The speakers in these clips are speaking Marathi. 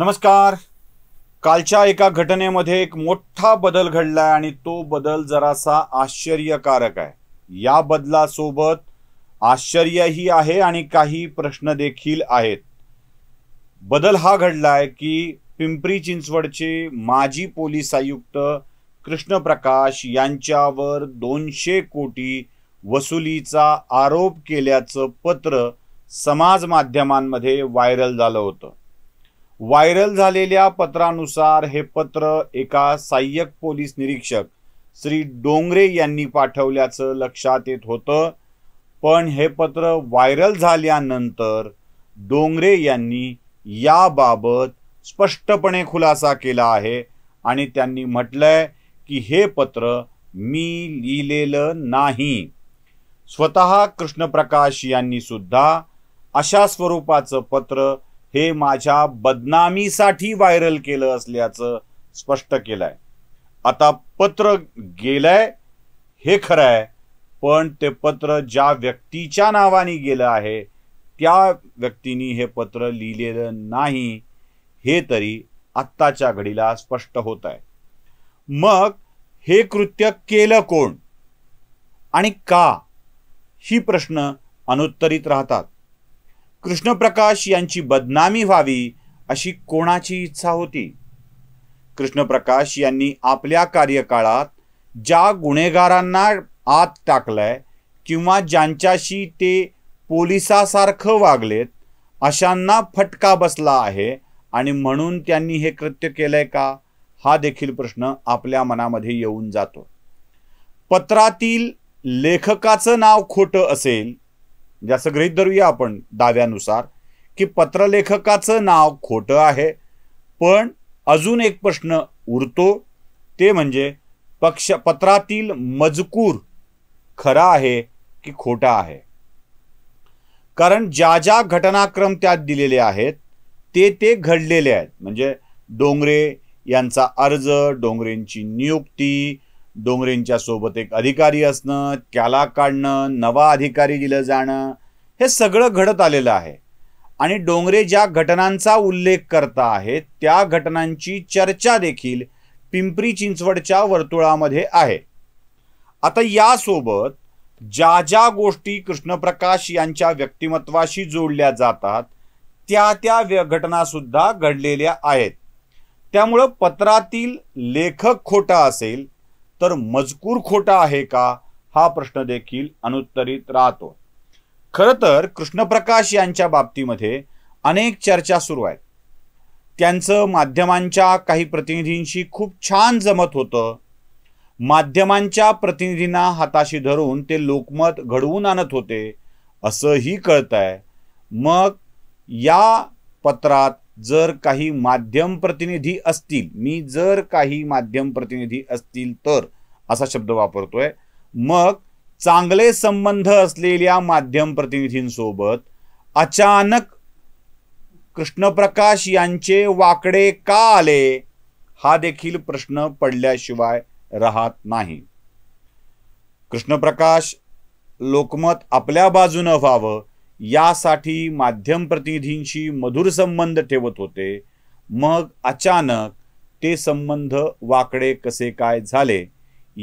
नमस्कार कालच्या एका घटनेमध्ये एक मोठा बदल घडलाय आणि तो बदल जरासा आश्चर्यकारक आहे या बदलासोबत आश्चर्यही आहे आणि काही प्रश्न देखील आहेत बदल हा घडला आहे की पिंपरी चिंचवडचे माजी पोलीस आयुक्त कृष्णप्रकाश यांच्यावर दोनशे कोटी वसुलीचा आरोप केल्याचं पत्र समाज माध्यमांमध्ये व्हायरल झालं होतं व्हायरल झालेल्या पत्रानुसार हे पत्र एका सहाय्यक पोलीस निरीक्षक श्री डोंगरे यांनी पाठवल्याचं लक्षात येत होतं पण हे पत्र व्हायरल झाल्यानंतर डोंगरे यांनी याबाबत स्पष्टपणे खुलासा केला आहे आणि त्यांनी म्हटलंय की हे पत्र मी लिहिलेलं नाही स्वतः कृष्णप्रकाश यांनी सुद्धा अशा स्वरूपाचं पत्र हे माझ्या बदनामीसाठी व्हायरल केलं असल्याचं स्पष्ट केलंय आता पत्र गेलंय हे खरं आहे पण ते पत्र ज्या व्यक्तीच्या नावाने गेलं आहे त्या व्यक्तीने हे पत्र लिहिलेलं नाही हे तरी आत्ताच्या घडीला स्पष्ट होत आहे मग हे कृत्य केलं कोण आणि का ही प्रश्न अनुत्तरित राहतात कृष्णप्रकाश यांची बदनामी व्हावी अशी कोणाची इच्छा होती कृष्णप्रकाश यांनी आपल्या कार्यकाळात ज्या गुन्हेगारांना आत टाकलंय किंवा ज्यांच्याशी ते पोलिसासारखं वागलेत अशांना फटका बसला आहे आणि म्हणून त्यांनी हे कृत्य केलंय का हा देखील प्रश्न आपल्या मनामध्ये येऊन जातो पत्रातील लेखकाचं नाव खोटं असेल म्हणजे असं गृहित धरूया आपण दाव्यानुसार की पत्रलेखकाचं नाव खोटं आहे पण अजून एक प्रश्न उरतो ते म्हणजे पक्ष पत्रातील मजकूर खरा आहे की खोटा आहे कारण ज्या ज्या घटनाक्रम त्यात दिलेले आहेत ते ते घडलेले आहेत म्हणजे डोंगरे यांचा अर्ज डोंगरेंची नियुक्ती डोंगरेंच्या सोबत एक अधिकारी असणं त्याला काढणं नवा अधिकारी दिलं जाणं हे सगळं घडत आलेलं आहे आणि डोंगरे ज्या घटनांचा उल्लेख करता आहेत त्या घटनांची चर्चा देखील पिंपरी चिंचवडच्या वर्तुळामध्ये आहे आता यासोबत ज्या ज्या गोष्टी कृष्णप्रकाश यांच्या व्यक्तिमत्वाशी जोडल्या जातात त्या त्या घटनासुद्धा घडलेल्या आहेत त्यामुळं पत्रातील लेखक खोटा असेल तर मजकूर खोटा आहे का हा प्रश्न देखील अनुत्तरित राहतो खरं तर कृष्णप्रकाश यांच्या बाबतीमध्ये अनेक चर्चा सुरू आहेत त्यांचं माध्यमांच्या काही प्रतिनिधींशी खूप छान जमत होतं माध्यमांच्या प्रतिनिधींना हाताशी धरून ते लोकमत घडवून आणत होते असंही कळत आहे मग या पत्रात जर काही माध्यम प्रतिनिधी असतील मी जर काही माध्यम प्रतिनिधी असतील तर असा शब्द वापरतोय मग चांगले संबंध असलेल्या माध्यम प्रतिनिधींसोबत अचानक कृष्णप्रकाश यांचे वाकडे का आले हा देखील प्रश्न पडल्याशिवाय राहत नाही कृष्णप्रकाश लोकमत आपल्या बाजूनं व्हावं यासाठी माध्यम प्रतिनिधींशी मधुर संबंध ठेवत होते मग अचानक ते संबंध वाकडे कसे काय झाले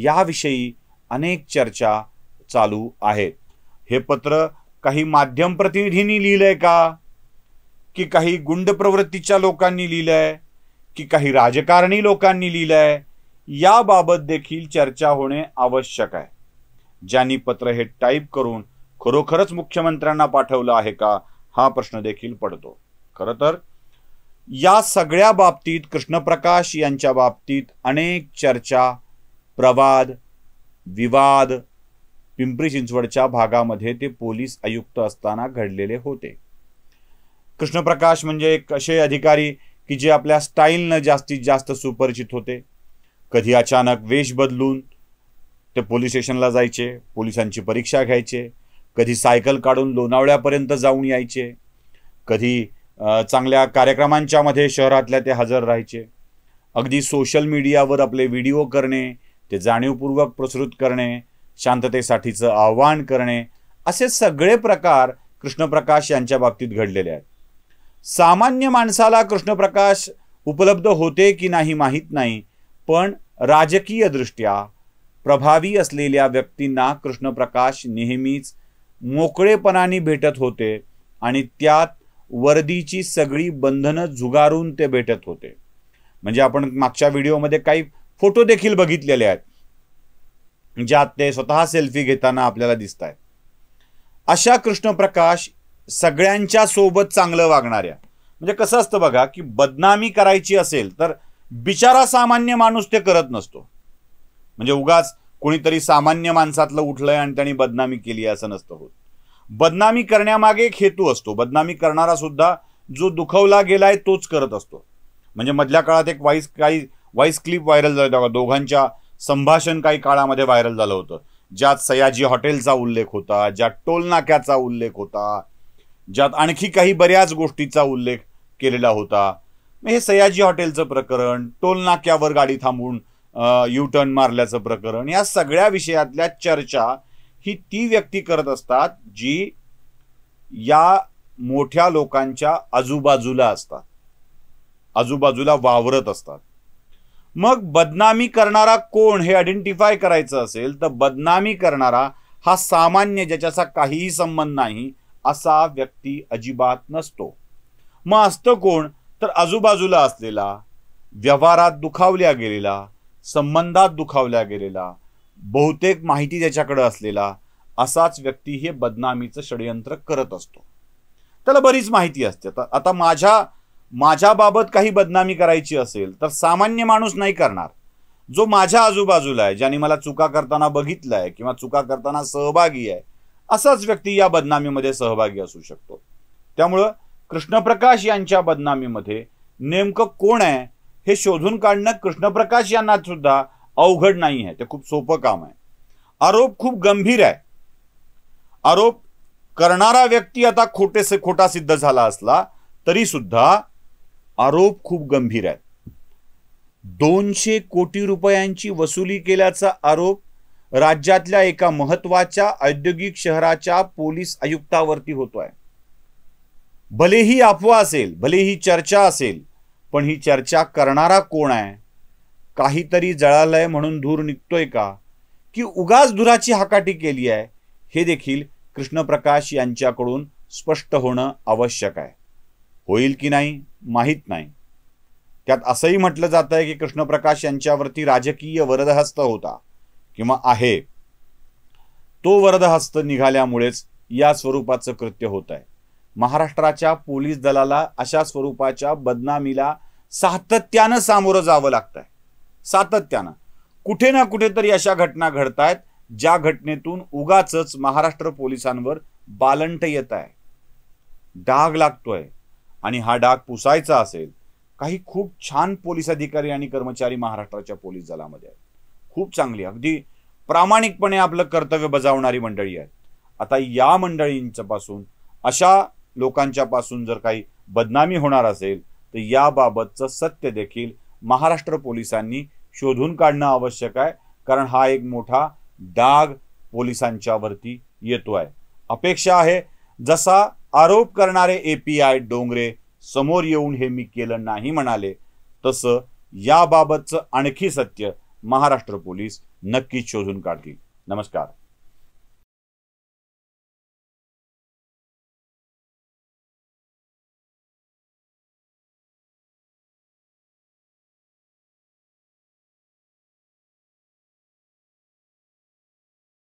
याविषयी अनेक चर्चा चालू आहेत हे पत्र काही माध्यम प्रतिनिधींनी लिहिलंय का की काही गुंड प्रवृत्तीच्या लोकांनी लिहिलंय की काही राजकारणी लोकांनी लिहिलंय याबाबत देखील चर्चा होणे आवश्यक आहे ज्यांनी पत्र हे टाईप करून खरोखरच मुख्यमंत्र्यांना पाठवलं आहे का हा प्रश्न देखील पडतो खरं तर या सगळ्या बाबतीत कृष्णप्रकाश यांच्या बाबतीत अनेक चर्चा प्रवाद विवाद पिंपरी चिंचवडच्या भागामध्ये ते पोलीस आयुक्त असताना घडलेले होते कृष्णप्रकाश म्हणजे एक असे अधिकारी की जे आपल्या स्टाईलनं जास्तीत जास्त सुपरिचित होते कधी अचानक वेश बदलून ते पोलीस स्टेशनला जायचे पोलिसांची परीक्षा घ्यायचे कधी सायकल काढून लोणावळ्यापर्यंत जाऊन यायचे कधी चांगल्या कार्यक्रमांच्या मध्ये शहरातल्या ते हजर राहायचे अगदी सोशल मीडियावर आपले व्हिडिओ करणे ते जाणीवपूर्वक प्रसृत करणे शांततेसाठीचं आव्हान करणे असे सगळे प्रकार कृष्णप्रकाश यांच्या बाबतीत घडलेले आहेत सामान्य माणसाला कृष्णप्रकाश उपलब्ध होते की नाही माहीत नाही पण राजकीयदृष्ट्या प्रभावी असलेल्या व्यक्तींना कृष्णप्रकाश नेहमीच मोकळेपणाने भेटत होते आणि त्यात वर्दीची सगळी बंधनं झुगारून ते भेटत होते म्हणजे आपण मागच्या व्हिडिओमध्ये काही फोटो देखील बघितलेले आहेत ज्यात ते स्वतः सेल्फी घेताना आपल्याला दिसत आहेत अशा कृष्णप्रकाश सगळ्यांच्या सोबत चांगलं वागणाऱ्या म्हणजे कसं असतं बघा की बदनामी करायची असेल तर बिचारा सामान्य माणूस ते करत नसतो म्हणजे उगाच कोणीतरी सामान्य माणसातलं उठलंय आणि त्यांनी बदनामी केली असं नसतं होत बदनामी करण्यामागे एक हेतू असतो बदनामी करणारा सुद्धा जो दुखवला गेलाय तोच करत असतो म्हणजे मधल्या काळात एक वाईस काही वाईस क्लिप व्हायरल झाला दोघांच्या संभाषण काही काळामध्ये व्हायरल झालं होतं ज्यात सयाजी हॉटेलचा उल्लेख होता ज्यात नाक्याचा उल्लेख होता ज्यात आणखी काही बऱ्याच गोष्टीचा उल्लेख केलेला होता हे सयाजी हॉटेलचं प्रकरण टोल नाक्यावर गाडी थांबून यू टर्न मारल्याचं प्रकरण या सगळ्या विषयातल्या चर्चा ही ती व्यक्ती करत असतात जी या मोठ्या लोकांच्या आजूबाजूला असतात आजूबाजूला वावरत असतात मग बदनामी करणारा कोण हे आयडेंटिफाय करायचं असेल तर बदनामी करणारा हा सामान्य ज्याच्याचा काहीही संबंध नाही असा व्यक्ती अजिबात नसतो मग असतं कोण तर आजूबाजूला असलेला व्यवहारात दुखावल्या गेलेला संबंधात दुखावल्या गेलेला बहुतेक माहिती त्याच्याकडे असलेला असाच व्यक्ती हे बदनामीचं षडयंत्र करत असतो त्याला बरीच माहिती असते आता माझ्या माझ्याबाबत काही बदनामी करायची असेल तर सामान्य माणूस नाही करणार जो माझ्या आजूबाजूला आहे ज्याने मला चुका करताना बघितलं आहे किंवा चुका करताना सहभागी आहे असाच व्यक्ती या बदनामीमध्ये सहभागी असू शकतो त्यामुळं कृष्णप्रकाश यांच्या बदनामीमध्ये नेमकं कोण आहे हे शोधून काढणं कृष्णप्रकाश यांना सुद्धा अवघड नाही आहे ते खूप सोपं काम आहे आरोप खूप गंभीर आहे आरोप करणारा व्यक्ती आता खोटे खोटा सिद्ध झाला असला तरी सुद्धा आरोप खूप गंभीर आहे दोनशे कोटी रुपयांची वसुली केल्याचा आरोप राज्यातल्या एका महत्वाच्या औद्योगिक शहराच्या पोलीस आयुक्तावरती होतोय भलेही अफवा असेल भलेही चर्चा असेल पण ही चर्चा करणारा कोण आहे काहीतरी जळालय म्हणून धूर निघतोय का की उगाच धुराची हाकाटी केली आहे हे देखील कृष्णप्रकाश यांच्याकडून स्पष्ट होणं आवश्यक आहे होईल की नाही माहीत नाही त्यात असंही म्हटलं जात आहे की कृष्णप्रकाश यांच्यावरती राजकीय वरदहस्त होता किंवा आहे तो वरदहस्त निघाल्यामुळेच या स्वरूपाचं कृत्य होत आहे महाराष्ट्राच्या पोलीस दलाला अशा स्वरूपाच्या बदनामीला सातत्यानं सामोरं जावं लागतंय सातत्यानं कुठे ना कुठेतरी अशा घटना घडतायत ज्या घटनेतून उगाच महाराष्ट्र पोलिसांवर बालंट येत आहे डाग लागतोय आणि हा डाग पुसायचा असेल काही खूप छान पोलीस अधिकारी आणि कर्मचारी महाराष्ट्राच्या पोलीस दलामध्ये आहेत खूप चांगली अगदी प्रामाणिकपणे आपलं कर्तव्य बजावणारी मंडळी आहेत आता या मंडळींच्या पासून अशा लोकांच्या पासून जर काही बदनामी होणार असेल तर याबाबतचं सत्य देखील महाराष्ट्र पोलिसांनी शोधून काढणं आवश्यक आहे कारण हा एक मोठा डाग पोलिसांच्यावरती येतो आहे अपेक्षा आहे जसा आरोप करणारे ए पी आय डोंगरे समोर येऊन हे मी केलं नाही म्हणाले तसं याबाबतचं आणखी सत्य महाराष्ट्र पोलीस नक्कीच शोधून काढतील नमस्कार